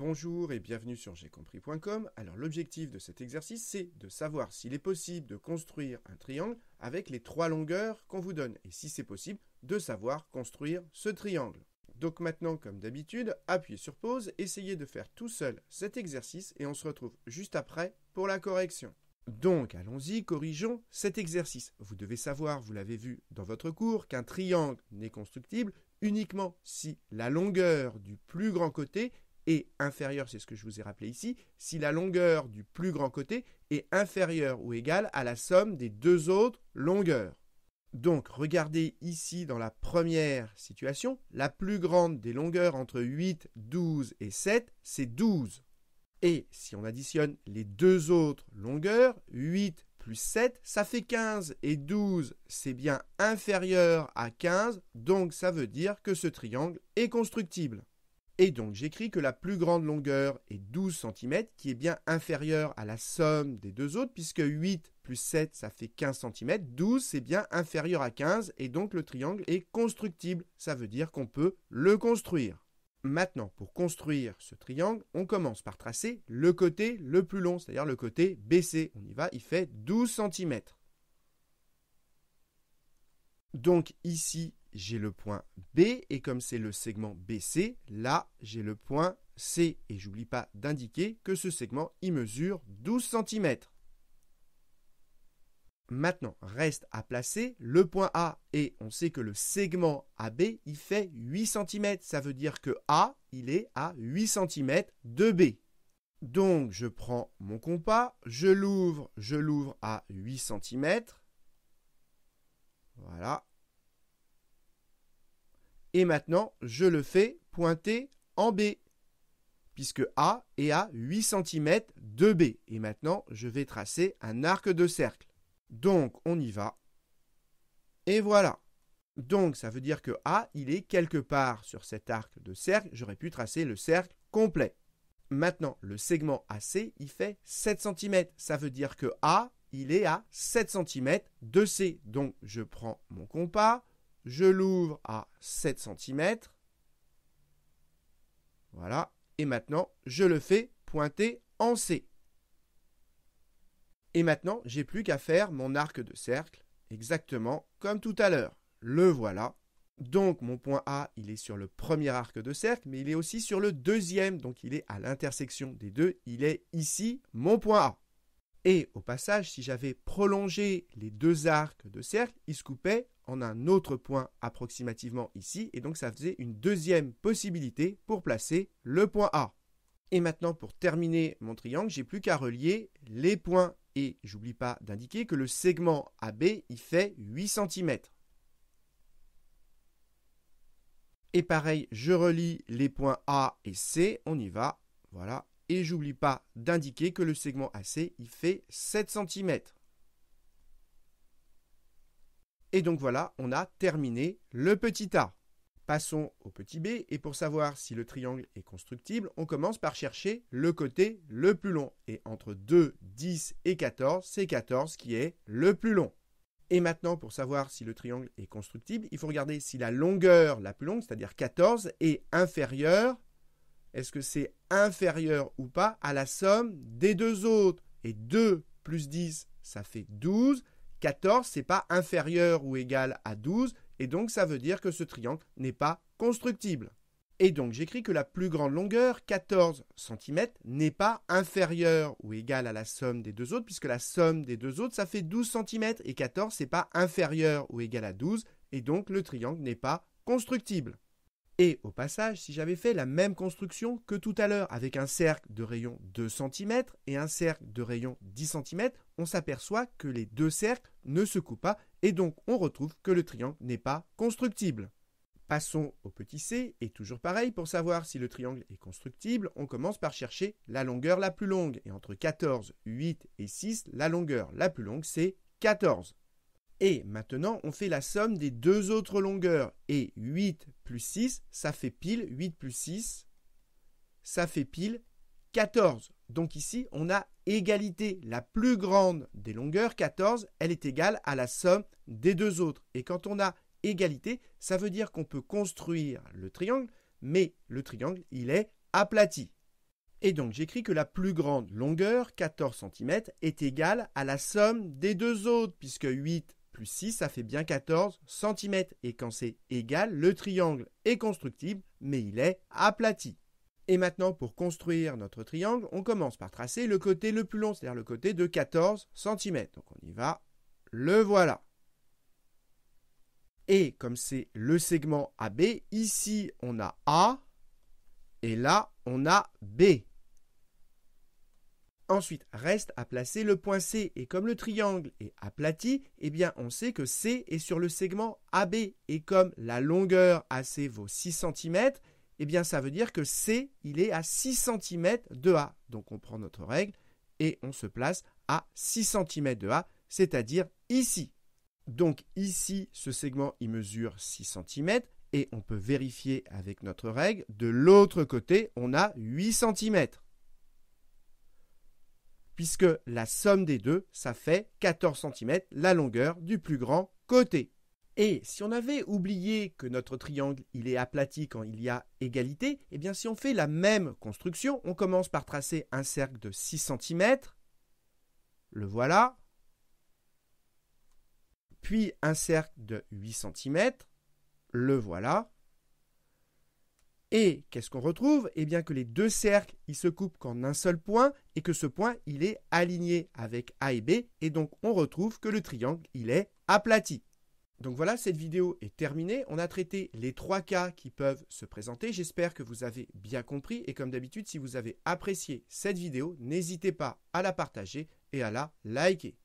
bonjour et bienvenue sur compris.com. Alors l'objectif de cet exercice, c'est de savoir s'il est possible de construire un triangle avec les trois longueurs qu'on vous donne, et si c'est possible, de savoir construire ce triangle. Donc maintenant, comme d'habitude, appuyez sur pause, essayez de faire tout seul cet exercice, et on se retrouve juste après pour la correction. Donc allons-y, corrigeons cet exercice. Vous devez savoir, vous l'avez vu dans votre cours, qu'un triangle n'est constructible uniquement si la longueur du plus grand côté est inférieure, c'est ce que je vous ai rappelé ici, si la longueur du plus grand côté est inférieure ou égale à la somme des deux autres longueurs. Donc regardez ici dans la première situation, la plus grande des longueurs entre 8, 12 et 7, c'est 12. Et si on additionne les deux autres longueurs, 8 plus 7, ça fait 15. Et 12, c'est bien inférieur à 15, donc ça veut dire que ce triangle est constructible. Et donc j'écris que la plus grande longueur est 12 cm, qui est bien inférieure à la somme des deux autres, puisque 8 plus 7, ça fait 15 cm. 12, c'est bien inférieur à 15, et donc le triangle est constructible. Ça veut dire qu'on peut le construire. Maintenant, pour construire ce triangle, on commence par tracer le côté le plus long, c'est-à-dire le côté baissé. On y va, il fait 12 cm. Donc ici, j'ai le point B et comme c'est le segment BC, là j'ai le point C et j'oublie pas d'indiquer que ce segment il mesure 12 cm. Maintenant, reste à placer le point A et on sait que le segment AB il fait 8 cm, ça veut dire que A, il est à 8 cm de B. Donc je prends mon compas, je l'ouvre, je l'ouvre à 8 cm. Voilà, et maintenant, je le fais pointer en B, puisque A est à 8 cm de B. Et maintenant, je vais tracer un arc de cercle. Donc, on y va. Et voilà. Donc, ça veut dire que A, il est quelque part sur cet arc de cercle. J'aurais pu tracer le cercle complet. Maintenant, le segment AC, il fait 7 cm. Ça veut dire que A, il est à 7 cm de C. Donc, je prends mon compas, je l'ouvre à 7 cm. Voilà. Et maintenant, je le fais pointer en C. Et maintenant, j'ai plus qu'à faire mon arc de cercle, exactement comme tout à l'heure. Le voilà. Donc mon point A, il est sur le premier arc de cercle, mais il est aussi sur le deuxième, donc il est à l'intersection des deux, il est ici mon point A. Et au passage, si j'avais prolongé les deux arcs de cercle, ils se coupaient en un autre point approximativement ici, et donc ça faisait une deuxième possibilité pour placer le point A. Et maintenant, pour terminer mon triangle, j'ai plus qu'à relier les points. Et j'oublie pas d'indiquer que le segment AB, il fait 8 cm. Et pareil, je relie les points A et C, on y va, voilà. Et j'oublie pas d'indiquer que le segment AC, il fait 7 cm. Et donc voilà, on a terminé le petit a. Passons au petit b, et pour savoir si le triangle est constructible, on commence par chercher le côté le plus long. Et entre 2, 10 et 14, c'est 14 qui est le plus long. Et maintenant, pour savoir si le triangle est constructible, il faut regarder si la longueur la plus longue, c'est-à-dire 14, est inférieure. Est-ce que c'est inférieur ou pas à la somme des deux autres Et 2 plus 10, ça fait 12. 14, n'est pas inférieur ou égal à 12, et donc ça veut dire que ce triangle n'est pas constructible. Et donc j'écris que la plus grande longueur, 14 cm, n'est pas inférieure ou égale à la somme des deux autres, puisque la somme des deux autres, ça fait 12 cm, et 14, n'est pas inférieur ou égal à 12, et donc le triangle n'est pas constructible. Et au passage, si j'avais fait la même construction que tout à l'heure, avec un cercle de rayon 2 cm et un cercle de rayon 10 cm, on s'aperçoit que les deux cercles ne se coupent pas et donc on retrouve que le triangle n'est pas constructible. Passons au petit c, et toujours pareil, pour savoir si le triangle est constructible, on commence par chercher la longueur la plus longue, et entre 14, 8 et 6, la longueur la plus longue c'est 14. Et maintenant, on fait la somme des deux autres longueurs. Et 8 plus 6, ça fait pile 8 plus 6, ça fait pile 14. Donc ici, on a égalité. La plus grande des longueurs, 14, elle est égale à la somme des deux autres. Et quand on a égalité, ça veut dire qu'on peut construire le triangle, mais le triangle, il est aplati. Et donc j'écris que la plus grande longueur, 14 cm, est égale à la somme des deux autres, puisque 8 plus 6, ça fait bien 14 cm. Et quand c'est égal, le triangle est constructible, mais il est aplati. Et maintenant, pour construire notre triangle, on commence par tracer le côté le plus long, c'est-à-dire le côté de 14 cm. Donc on y va, le voilà. Et comme c'est le segment AB, ici on a A et là on a B. Ensuite, reste à placer le point C et comme le triangle est aplati, eh bien on sait que C est sur le segment AB et comme la longueur AC vaut 6 cm, eh bien ça veut dire que C, il est à 6 cm de A. Donc on prend notre règle et on se place à 6 cm de A, c'est-à-dire ici. Donc ici, ce segment, il mesure 6 cm et on peut vérifier avec notre règle, de l'autre côté, on a 8 cm puisque la somme des deux, ça fait 14 cm la longueur du plus grand côté. Et si on avait oublié que notre triangle il est aplati quand il y a égalité, eh bien si on fait la même construction, on commence par tracer un cercle de 6 cm, le voilà, puis un cercle de 8 cm, le voilà, et qu'est-ce qu'on retrouve Eh bien que les deux cercles, ils se coupent qu'en un seul point et que ce point, il est aligné avec A et B et donc on retrouve que le triangle, il est aplati. Donc voilà, cette vidéo est terminée. On a traité les trois cas qui peuvent se présenter. J'espère que vous avez bien compris et comme d'habitude, si vous avez apprécié cette vidéo, n'hésitez pas à la partager et à la liker.